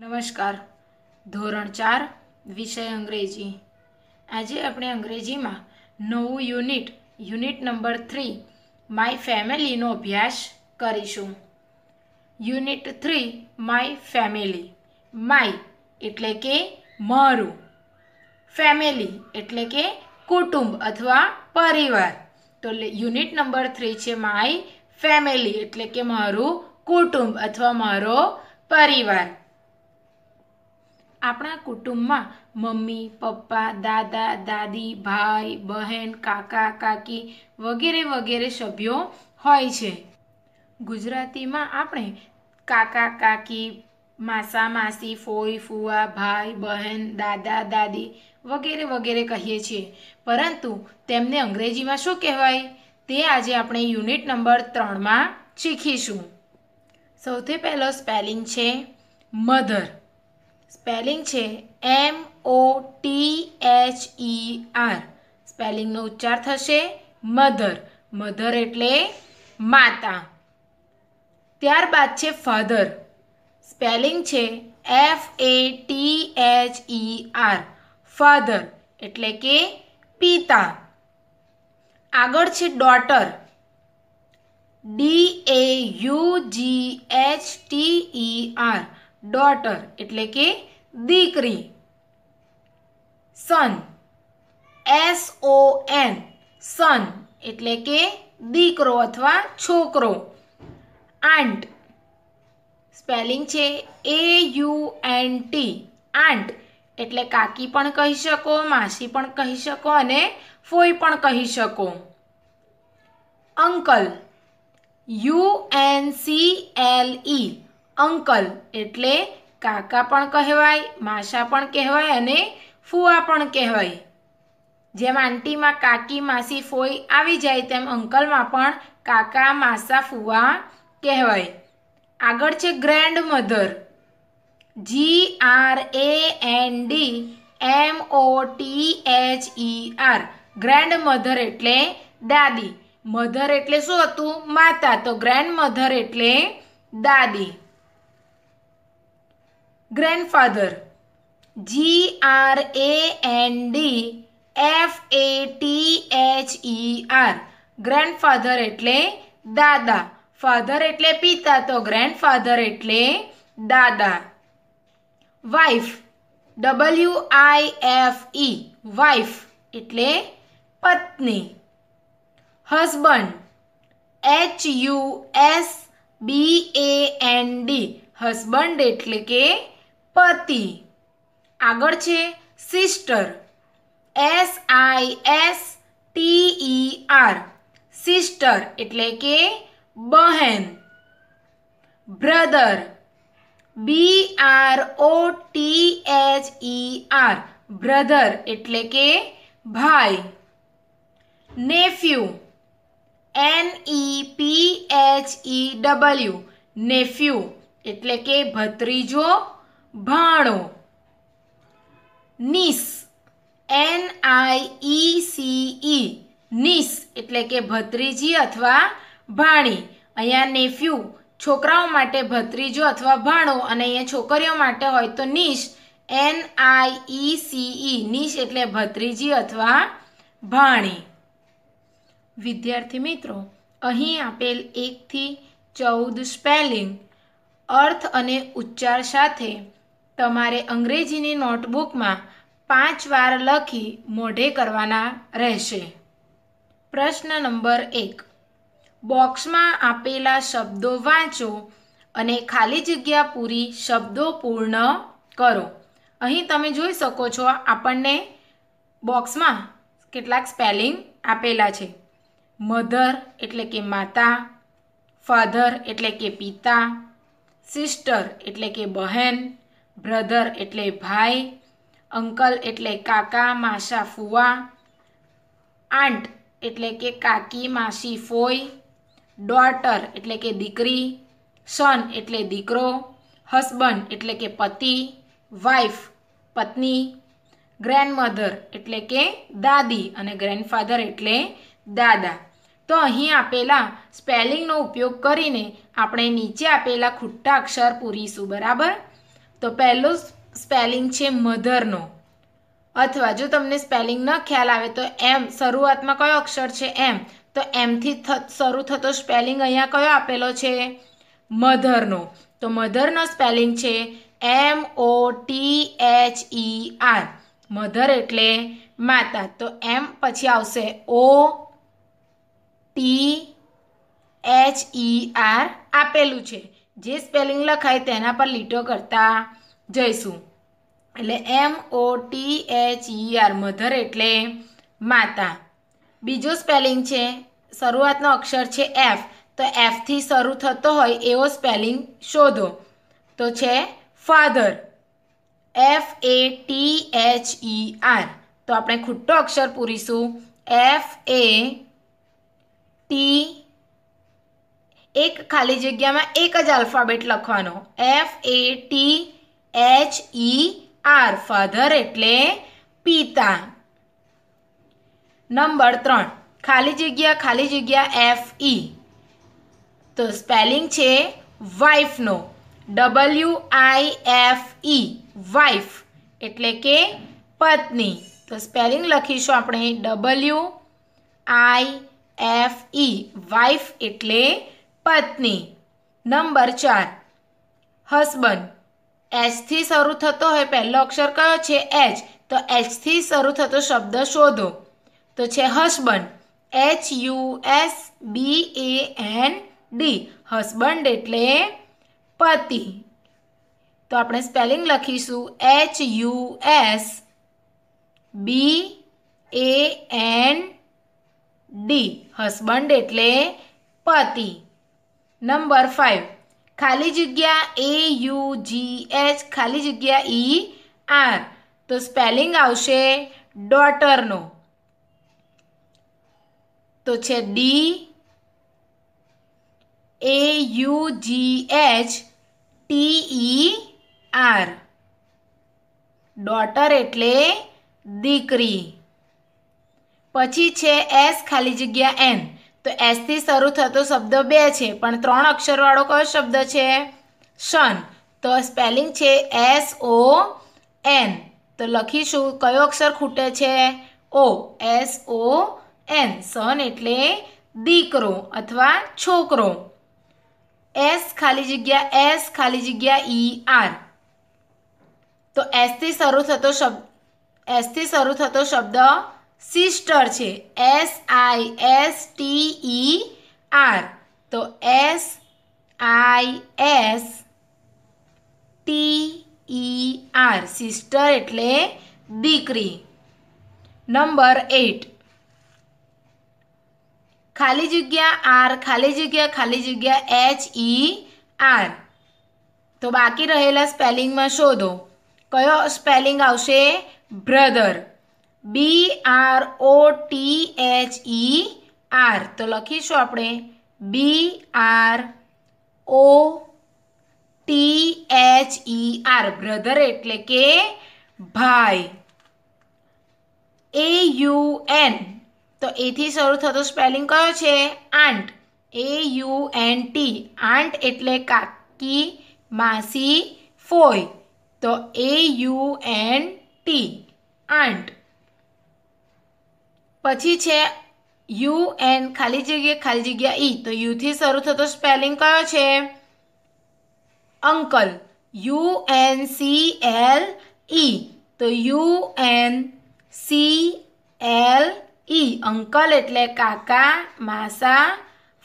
નમસ્કાર ધોરણ ચાર વિષય અંગ્રેજી આજે આપણે અંગ્રેજીમાં નવું unit unit number three my ફેમિલીનો અભ્યાસ કરીશું unit three my family my એટલે કે મારું ફેમિલી એટલે કે કુટુંબ અથવા પરિવાર તો યુનિટ નંબર થ્રી છે માય ફેમિલી એટલે કે મારું કુટુંબ અથવા મારો પરિવાર આપણા કુટુંબમાં મમ્મી પપ્પા દાદા દાદી ભાઈ બહેન કાકા કાકી વગેરે વગેરે સભ્યો હોય છે ગુજરાતીમાં આપણે કાકા કાકી માસા માસી ફોઈ ફુવા ભાઈ બહેન દાદા દાદી વગેરે વગેરે કહીએ છીએ પરંતુ તેમને અંગ્રેજીમાં શું કહેવાય તે આજે આપણે યુનિટ નંબર ત્રણમાં શીખીશું સૌથી પહેલો સ્પેલિંગ છે મધર સ્પેલિંગ છે M O T H E R સ્પેલિંગનો ઉચ્ચાર થશે મધર મધર એટલે માતા ત્યારબાદ છે ફાધર સ્પેલિંગ છે F A T H E R father એટલે કે પિતા આગળ છે daughter D A U G H T E R daughter એટલે કે દીકરી સન એસ ઓ એન સન એટલે કે દીકરો અથવા છોકરો આંટ સ્પેલિંગ છે A U N T aunt એટલે કાકી પણ કહી શકો માસી પણ કહી શકો અને ફોઈ પણ કહી શકો uncle U N C L E uncle એટલે કાકા પણ કહેવાય માસા પણ કહેવાય અને ફુવા પણ કહેવાય જેમ આંટીમાં કાકી માસી ફોઈ આવી જાય તેમ અંકલમાં પણ કાકા માસા ફુવા કહેવાય આગળ છે grandmother G R A N D M O T H E R grand mother એટલે દાદી મધર એટલે શું હતું માતા તો ગ્રેન્ડ મધર એટલે દાદી grandfather G R A N D F A T H E R grandfather એટલે દાદા ફાધર એટલે પિતા તો ગ્રેન્ડફાધર એટલે દાદા wife W I F E wife એટલે પત્ની husband H U S B A N D husband એટલે કે पति अगर छे sister S I S T E R sister એટલે કે બહેન brother B R O T H E R brother એટલે કે ભાઈ nephew N E P H E W nephew એટલે કે ભત્રીજો ભાણો niece N I E C E niece એટલે કે ભત્રીજી અથવા ભાણી અહીંયા નેફ્યુ છોકરાઓ માટે ભત્રીજો અથવા ભાણો અને અહીંયા છોકરીઓ માટે હોય તો નીશ એન આઈ ઈ સી ઈ નીશ એટલે ભત્રીજી અથવા ભાણી વિદ્યાર્થી મિત્રો અહીં આપેલ એકથી ચૌદ સ્પેલિંગ અર્થ અને ઉચ્ચાર સાથે તમારે અંગ્રેજીની નોટબુકમાં પાંચ વાર લખી મોઢે કરવાના રહેશે પ્રશ્ન નંબર એક બોક્સમાં આપેલા શબ્દો વાંચો અને ખાલી જગ્યા પૂરી શબ્દો પૂર્ણ કરો અહીં તમે જોઈ શકો છો આપણને બોક્સમાં કેટલાક સ્પેલિંગ આપેલા છે મધર એટલે કે માતા ફાધર એટલે કે પિતા સિસ્ટર એટલે કે બહેન બ્રધર એટલે ભાઈ અંકલ એટલે કાકા માસા ફુવા આંટ એટલે કે કાકી માસી ફોઈ ડોટર એટલે કે દીકરી સન એટલે દીકરો હસબન્ડ એટલે કે પતિ વાઇફ પત્ની ગ્રેન્ડમધર એટલે કે દાદી અને ગ્રેન્ડફાધર એટલે દાદા તો અહીં આપેલા સ્પેલિંગનો ઉપયોગ કરીને આપણે નીચે આપેલા ખુટ્ટા અક્ષર પૂરીશું બરાબર તો પહેલો સ્પેલિંગ છે મધરનો અથવા જો તમને સ્પેલિંગ ન ખ્યાલ આવે તો એમ શરૂઆતમાં કયો અક્ષર છે એમ તો એમથી શરૂ થતો સ્પેલિંગ અહીંયા કયો આપેલો છે મધરનો તો મધરનો સ્પેલિંગ છે M O T H E R mother એટલે માતા તો એમ પછી આવશે O T H E R આપેલું છે જે સ્પેલિંગ લખાય તેના પર લીટો કરતા જઈશું એટલે M O T H E R mother એટલે માતા બીજો સ્પેલિંગ છે શરૂઆતનો અક્ષર છે એફ તો એફથી શરૂ થતો હોય એવો સ્પેલિંગ શોધો તો છે father F A T H E R તો આપણે ખુટ્ટો અક્ષર પૂરીશું એફ એ ટી એક ખાલી જગ્યામાં એક જ આલ્ફાબેટ લખવાનો F A T H E R father એટલે પિતા નંબર ત્રણ ખાલી જગ્યા ખાલી જગ્યા એફ ઈ e. તો સ્પેલિંગ છે વાઇફનો W I F E wife એટલે કે પત્ની તો સ્પેલિંગ લખીશું આપણે W I F E wife એટલે પત્ની નંબર ચાર હસબન્ડ એચથી શરૂ થતો હોય પહેલો અક્ષર કયો છે એચ તો એચથી શરૂ થતો શબ્દ શોધો તો છે husband H U S B A N D husband એટલે પતિ તો આપણે સ્પેલિંગ લખીશું H U S B A N D husband એટલે પતિ નંબર ફાઇવ ખાલી જગ્યા એ યુ જી એચ ખાલી જગ્યા ઈ આર તો સ્પેલિંગ આવશે ડોટરનો તો છે D A U G H T E R daughter એટલે દીકરી પછી છે એસ ખાલી જગ્યા એન તો એસથી શરૂ થતો શબ્દ બે છે પણ ત્રણ અક્ષરવાળો કયો શબ્દ છે શન તો સ્પેલિંગ છે એસ ઓ એન તો લખીશું કયો અક્ષર ખૂટે છે O S O N son એટલે દીકરો અથવા છોકરો એસ ખાલી જગ્યા એસ ખાલી જગ્યા ઈ e આર તો એસથી શરૂ થતો શબ્દ એસથી શરૂ થતો શબ્દ સિસ્ટર છે S I S T E R તો S I S T E R sister એટલે દીકરી નંબર એટ ખાલી જગ્યા આર ખાલી જગ્યા ખાલી જગ્યા એચ ઈ આર તો બાકી રહેલા સ્પેલિંગમાં શોધો કયો સ્પેલિંગ આવશે brother B R O T H E R તો લખીશું આપણે B R O T H E R brother એટલે કે ભાઈ એ યુ એન તો એથી શરૂ થતો સ્પેલિંગ કયો છે aunt A U N T aunt એટલે કાકી માસી ફોય તો A U N T aunt પછી છે યુ એન ખાલી જગ્યા ખાલી જગ્યા ઈ તો યુથી શરૂ થતો સ્પેલિંગ કયો છે uncle U N C L E તો U N C L E uncle એટલે કાકા માસા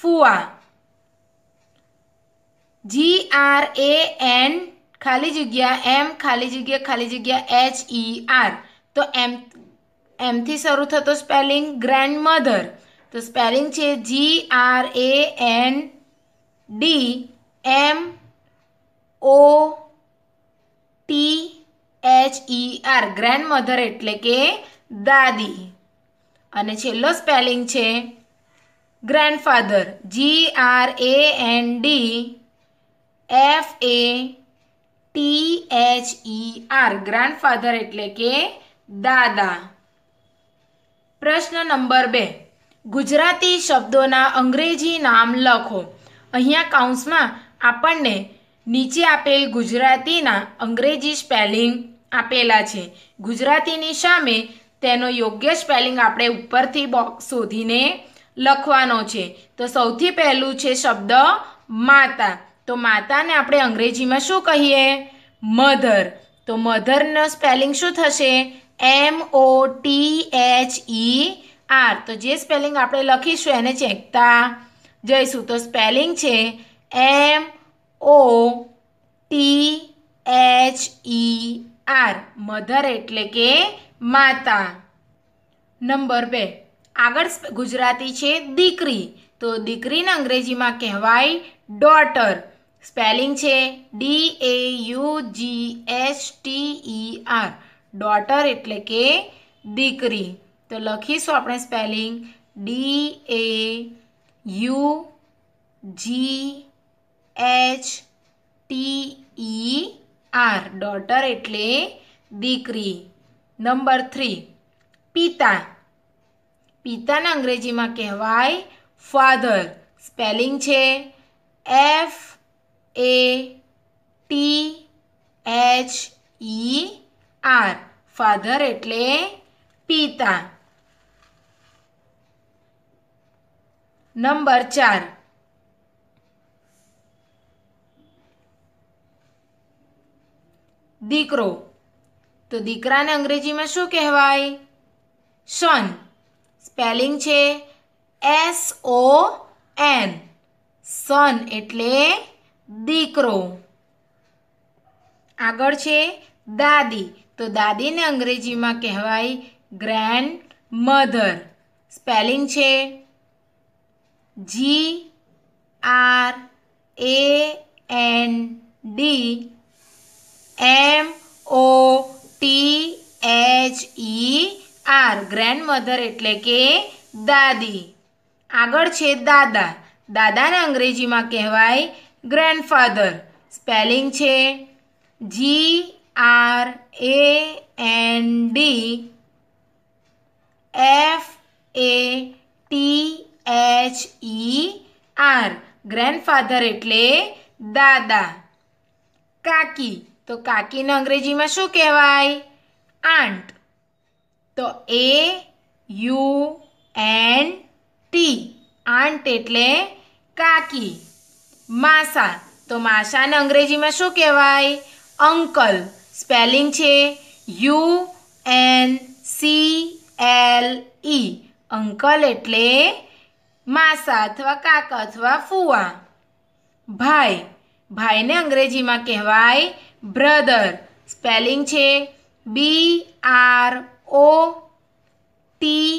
ફુઆ જી આર એ એન ખાલી જગ્યા એમ ખાલી જગ્યા ખાલી જગ્યા એચ ઈ આર તો એમ એમથી શરૂ થતો સ્પેલિંગ ગ્રેન્ડ મધર તો સ્પેલિંગ છે G R A N D M O T H E R grand mother એટલે કે દાદી અને છેલ્લો સ્પેલિંગ છે grandfather G R A N D F A T H E R grandfather એટલે કે દાદા પ્રશ્ન નંબર બે ગુજરાતી શબ્દોના અંગ્રેજી નામ લખો અહીંયા કાઉન્સમાં આપણને નીચે આપેલ ગુજરાતીના અંગ્રેજી સ્પેલિંગ આપેલા છે ગુજરાતીની સામે તેનો યોગ્ય સ્પેલિંગ આપણે ઉપરથી બોક્સ શોધીને લખવાનો છે તો સૌથી પહેલું છે શબ્દ માતા તો માતાને આપણે અંગ્રેજીમાં શું કહીએ મધર તો મધરનો સ્પેલિંગ શું થશે M O T H E R તો જે સ્પેલિંગ આપણે લખીશું એને ચેકતા જઈશું તો સ્પેલિંગ છે M O T H E R mother એટલે કે માતા નંબર બે આગળ ગુજરાતી છે દીકરી તો દીકરીને અંગ્રેજીમાં કહેવાય ડોટર સ્પેલિંગ છે D A U G H T E R daughter એટલે કે દીકરી તો લખીશું આપણે spelling D A U G H T E R daughter એટલે દીકરી નંબર થ્રી પિતા પિતાના અંગ્રેજીમાં કહેવાય ફાધર સ્પેલિંગ છે F A T H E R father એટલે પિતા નંબર ચાર દીકરો તો દીકરાને અંગ્રેજીમાં શું કહેવાય સન સ્પેલિંગ છે એસ ઓ એન સન એટલે દીકરો આગળ છે દાદી તો દાદીને અંગ્રેજીમાં કહેવાય ગ્રેન્ડ મધર સ્પેલિંગ છે G R A N D M O T H E R grand mother એટલે કે દાદી આગળ છે દાદા દાદાને અંગ્રેજીમાં કહેવાય ગ્રેન્ડફાધર સ્પેલિંગ છે G R A N D F A T H E R grandfather એટલે દાદા કાકી તો કાકીને અંગ્રેજીમાં શું કહેવાય આંટ તો A U N T aunt એટલે કાકી માસા તો માસાને અંગ્રેજીમાં શું કહેવાય અંકલ સ્પેલિંગ છે U N C L E uncle એટલે માસા અથવા કાકા અથવા ફુવા ભાઈ ભાઈને અંગ્રેજીમાં કહેવાય બ્રધર સ્પેલિંગ છે B R O T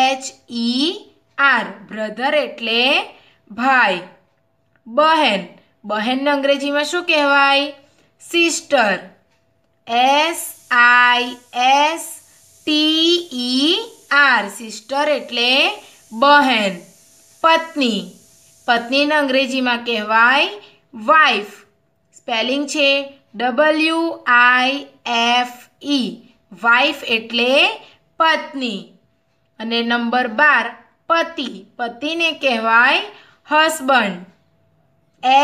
H E R brother એટલે ભાઈ બહેન બહેનને અંગ્રેજીમાં શું કહેવાય sister S I S T E R sister એટલે બહેન પત્ની પત્નીને અંગ્રેજીમાં કહેવાય વાઇફ સ્પેલિંગ છે W I F E wife એટલે પત્ની અને નંબર બાર પતિ પતિને કહેવાય husband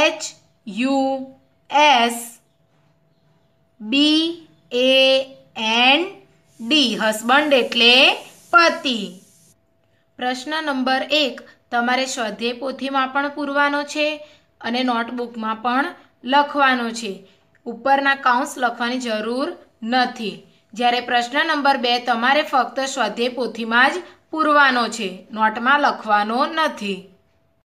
H U S B A N D husband એટલે પતિ પ્રશ્ન નંબર એક તમારે સ્વાધ્યાય પોથીમાં પણ પૂરવાનો છે અને નોટબુકમાં પણ લખવાનો છે ઉપરના કાઉન્સ લખવાની જરૂર નથી જ્યારે પ્રશ્ન નંબર બે તમારે ફક્ત સ્વાધ્યાય પોથીમાં જ પૂરવાનો છે નોટમાં લખવાનો નથી